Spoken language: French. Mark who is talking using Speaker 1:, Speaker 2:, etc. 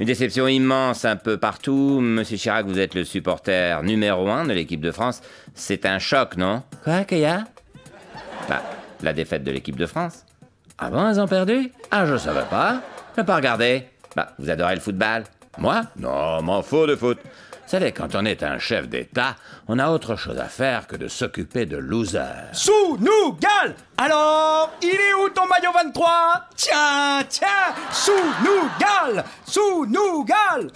Speaker 1: Une déception immense un peu partout. Monsieur Chirac, vous êtes le supporter numéro un de l'équipe de France. C'est un choc, non Quoi, qu'il y a la défaite de l'équipe de France. Ah bon, ils ont perdu Ah, je savais pas. Je pas regardé. Bah, vous adorez le football Moi Non, m'en fous de foot. Vous savez, quand on est un chef d'État, on a autre chose à faire que de s'occuper de losers.
Speaker 2: Sous nous, gal. Alors, il est 23. Tiens, tiens, sous nous Nougal, sous
Speaker 3: nous Nougal.